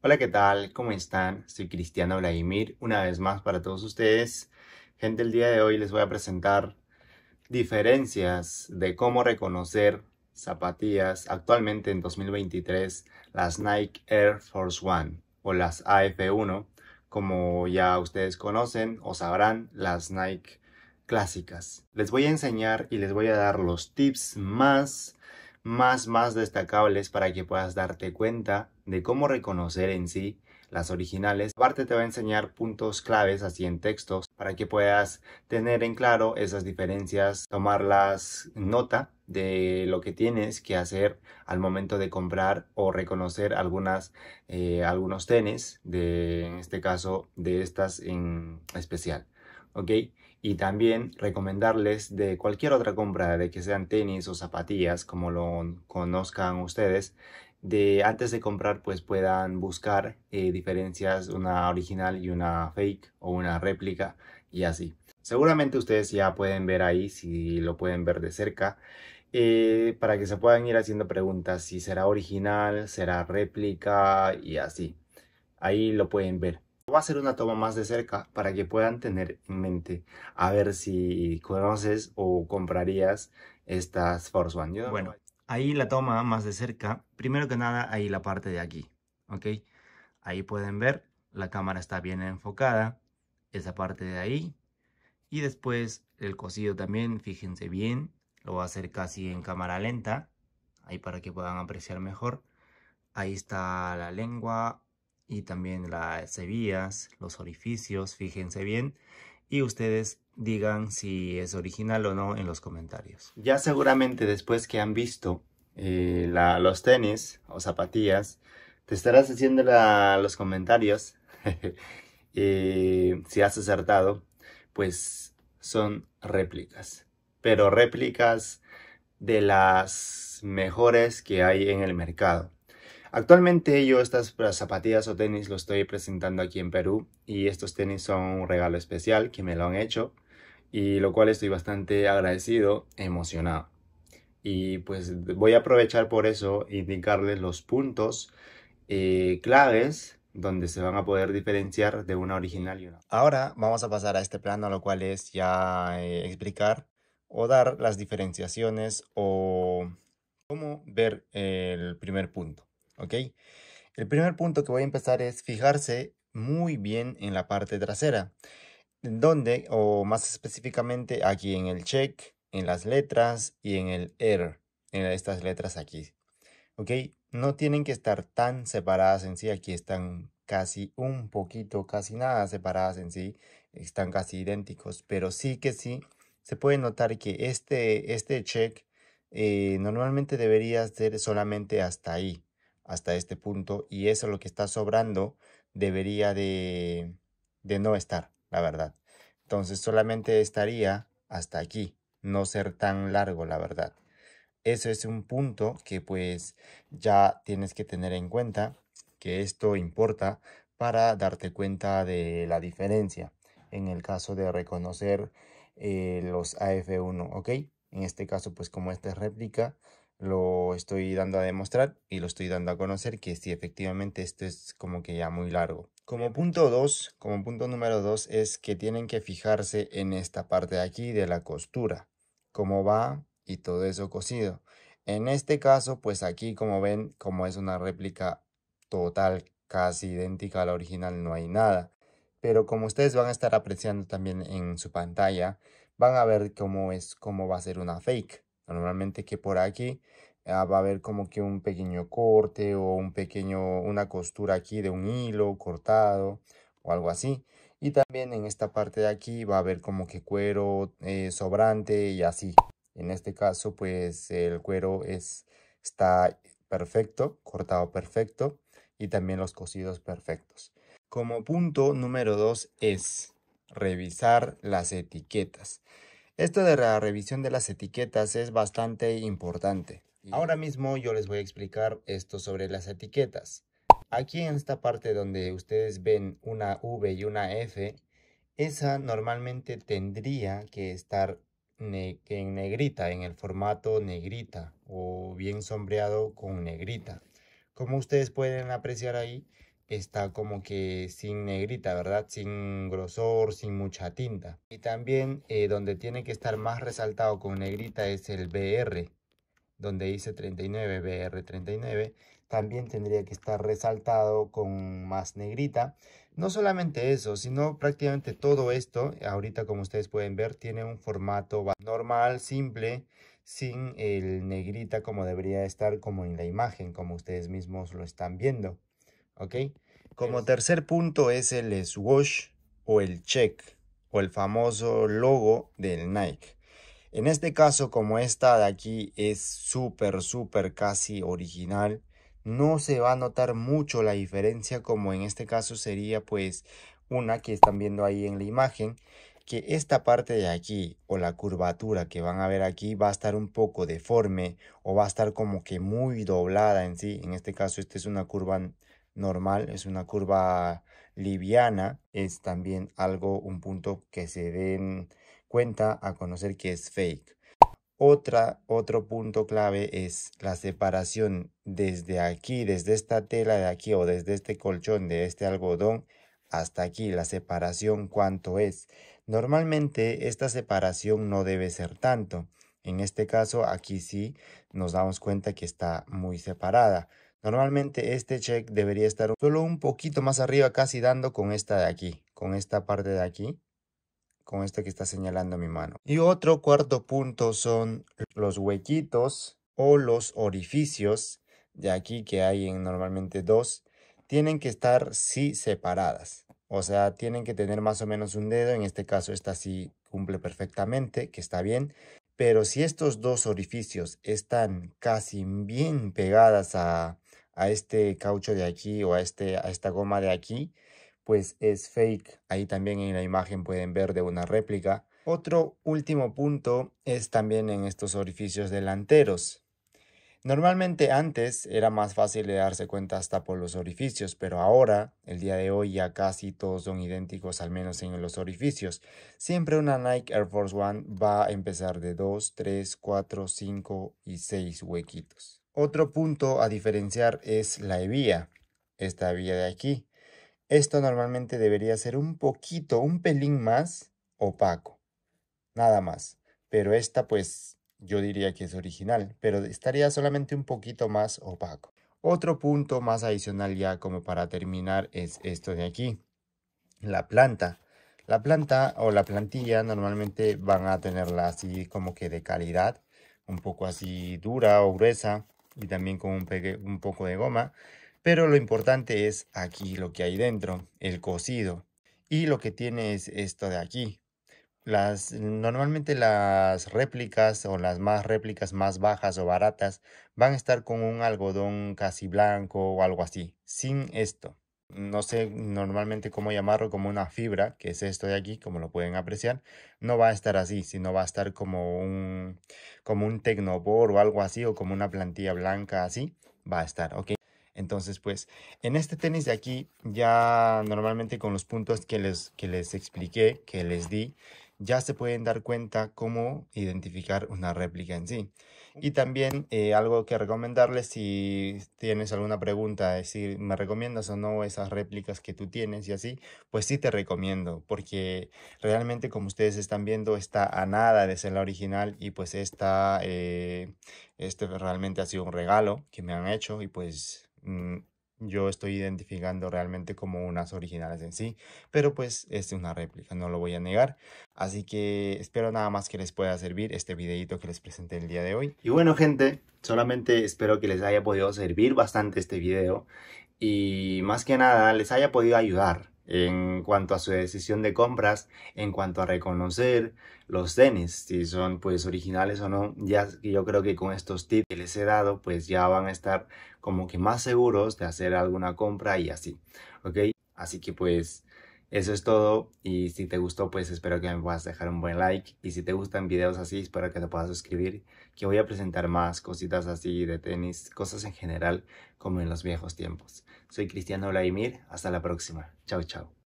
Hola, ¿qué tal? ¿Cómo están? Soy Cristiano Vladimir, una vez más para todos ustedes. Gente, el día de hoy les voy a presentar diferencias de cómo reconocer zapatillas actualmente en 2023, las Nike Air Force One o las AF1, como ya ustedes conocen o sabrán, las Nike clásicas. Les voy a enseñar y les voy a dar los tips más más más destacables para que puedas darte cuenta de cómo reconocer en sí las originales. Aparte te va a enseñar puntos claves así en textos para que puedas tener en claro esas diferencias, tomarlas nota de lo que tienes que hacer al momento de comprar o reconocer algunas, eh, algunos tenis, de, en este caso de estas en especial. ¿Ok? y también recomendarles de cualquier otra compra, de que sean tenis o zapatillas, como lo conozcan ustedes, de antes de comprar pues puedan buscar eh, diferencias, una original y una fake o una réplica y así. Seguramente ustedes ya pueden ver ahí, si lo pueden ver de cerca, eh, para que se puedan ir haciendo preguntas si será original, será réplica y así. Ahí lo pueden ver. Voy a hacer una toma más de cerca para que puedan tener en mente a ver si conoces o comprarías estas Force One. bueno, ahí la toma más de cerca. Primero que nada, ahí la parte de aquí, ¿ok? Ahí pueden ver, la cámara está bien enfocada, esa parte de ahí. Y después el cosido también, fíjense bien, lo voy a hacer casi en cámara lenta, ahí para que puedan apreciar mejor. Ahí está la lengua, y también las hebillas, los orificios, fíjense bien. Y ustedes digan si es original o no en los comentarios. Ya seguramente después que han visto eh, los tenis o zapatillas, te estarás haciendo los comentarios. Eh, si has acertado, pues son réplicas. Pero réplicas de las mejores que hay en el mercado. Actualmente yo estas zapatillas o tenis lo estoy presentando aquí en Perú y estos tenis son un regalo especial que me lo han hecho y lo cual estoy bastante agradecido, emocionado. Y pues voy a aprovechar por eso indicarles los puntos eh, claves donde se van a poder diferenciar de una original y una. Ahora vamos a pasar a este plano, lo cual es ya eh, explicar o dar las diferenciaciones o cómo ver el primer punto. ¿ok? El primer punto que voy a empezar es fijarse muy bien en la parte trasera, donde, o más específicamente aquí en el check, en las letras y en el error en estas letras aquí, ¿ok? No tienen que estar tan separadas en sí, aquí están casi un poquito, casi nada separadas en sí, están casi idénticos, pero sí que sí se puede notar que este, este check eh, normalmente debería ser solamente hasta ahí, hasta este punto y eso lo que está sobrando debería de, de no estar, la verdad. Entonces solamente estaría hasta aquí, no ser tan largo, la verdad. Eso es un punto que pues ya tienes que tener en cuenta, que esto importa para darte cuenta de la diferencia en el caso de reconocer eh, los AF1, ¿ok? En este caso pues como esta es réplica, lo estoy dando a demostrar y lo estoy dando a conocer que sí, efectivamente esto es como que ya muy largo. Como punto 2, como punto número 2 es que tienen que fijarse en esta parte de aquí de la costura, cómo va y todo eso cosido. En este caso, pues aquí como ven, como es una réplica total, casi idéntica a la original, no hay nada. Pero como ustedes van a estar apreciando también en su pantalla, van a ver cómo es, cómo va a ser una fake. Normalmente que por aquí ah, va a haber como que un pequeño corte o un pequeño, una costura aquí de un hilo cortado o algo así. Y también en esta parte de aquí va a haber como que cuero eh, sobrante y así. En este caso pues el cuero es, está perfecto, cortado perfecto y también los cosidos perfectos. Como punto número 2 es revisar las etiquetas. Esto de la revisión de las etiquetas es bastante importante. Ahora mismo yo les voy a explicar esto sobre las etiquetas. Aquí en esta parte donde ustedes ven una V y una F, esa normalmente tendría que estar en negrita, en el formato negrita o bien sombreado con negrita. Como ustedes pueden apreciar ahí, está como que sin negrita, ¿verdad? Sin grosor, sin mucha tinta. Y también eh, donde tiene que estar más resaltado con negrita es el BR, donde dice 39, BR39. También tendría que estar resaltado con más negrita. No solamente eso, sino prácticamente todo esto, ahorita como ustedes pueden ver, tiene un formato normal, simple, sin el negrita como debería estar como en la imagen, como ustedes mismos lo están viendo. ¿ok? Como este tercer punto es el swoosh o el check o el famoso logo del Nike. En este caso, como esta de aquí es súper, súper casi original, no se va a notar mucho la diferencia como en este caso sería pues una que están viendo ahí en la imagen que esta parte de aquí o la curvatura que van a ver aquí va a estar un poco deforme o va a estar como que muy doblada en sí. En este caso, esta es una curva normal, es una curva liviana, es también algo, un punto que se den cuenta a conocer que es fake. Otra, otro punto clave es la separación desde aquí, desde esta tela de aquí o desde este colchón de este algodón hasta aquí, la separación cuánto es. Normalmente esta separación no debe ser tanto. En este caso aquí sí nos damos cuenta que está muy separada. Normalmente este check debería estar solo un poquito más arriba, casi dando con esta de aquí, con esta parte de aquí, con esta que está señalando mi mano. Y otro cuarto punto son los huequitos o los orificios de aquí que hay en normalmente dos, tienen que estar sí separadas. O sea, tienen que tener más o menos un dedo. En este caso, esta sí cumple perfectamente, que está bien. Pero si estos dos orificios están casi bien pegadas a, a este caucho de aquí o a, este, a esta goma de aquí, pues es fake. Ahí también en la imagen pueden ver de una réplica. Otro último punto es también en estos orificios delanteros. Normalmente antes era más fácil de darse cuenta hasta por los orificios, pero ahora, el día de hoy, ya casi todos son idénticos, al menos en los orificios. Siempre una Nike Air Force One va a empezar de 2, 3, 4, 5 y 6 huequitos. Otro punto a diferenciar es la hebilla, esta vía de aquí. Esto normalmente debería ser un poquito, un pelín más opaco, nada más. Pero esta pues yo diría que es original, pero estaría solamente un poquito más opaco. Otro punto más adicional ya como para terminar es esto de aquí, la planta. La planta o la plantilla normalmente van a tenerla así como que de calidad, un poco así dura o gruesa y también con un, poco de goma. Pero lo importante es aquí lo que hay dentro, el cocido. Y lo que tiene es esto de aquí. Las, normalmente las réplicas o las más réplicas más bajas o baratas van a estar con un algodón casi blanco o algo así, sin esto no sé normalmente cómo llamarlo, como una fibra, que es esto de aquí, como lo pueden apreciar, no va a estar así, sino va a estar como un, como un tecnobor o algo así, o como una plantilla blanca así, va a estar, ¿ok? Entonces, pues, en este tenis de aquí, ya normalmente con los puntos que les, que les expliqué, que les di, ya se pueden dar cuenta cómo identificar una réplica en sí. Y también eh, algo que recomendarles si tienes alguna pregunta, decir, ¿me recomiendas o no esas réplicas que tú tienes y así? Pues sí te recomiendo, porque realmente como ustedes están viendo está a nada de ser la original y pues esta, eh, este realmente ha sido un regalo que me han hecho y pues... Mm, yo estoy identificando realmente como unas originales en sí, pero pues es una réplica, no lo voy a negar. Así que espero nada más que les pueda servir este videito que les presenté el día de hoy. Y bueno gente, solamente espero que les haya podido servir bastante este video y más que nada les haya podido ayudar en cuanto a su decisión de compras, en cuanto a reconocer los tenis, si son pues originales o no, ya yo creo que con estos tips que les he dado, pues ya van a estar como que más seguros de hacer alguna compra y así, ¿ok? Así que pues eso es todo y si te gustó pues espero que me puedas dejar un buen like y si te gustan videos así espero que te puedas suscribir que voy a presentar más cositas así de tenis, cosas en general como en los viejos tiempos. Soy Cristiano Vladimir, hasta la próxima. Chao chao.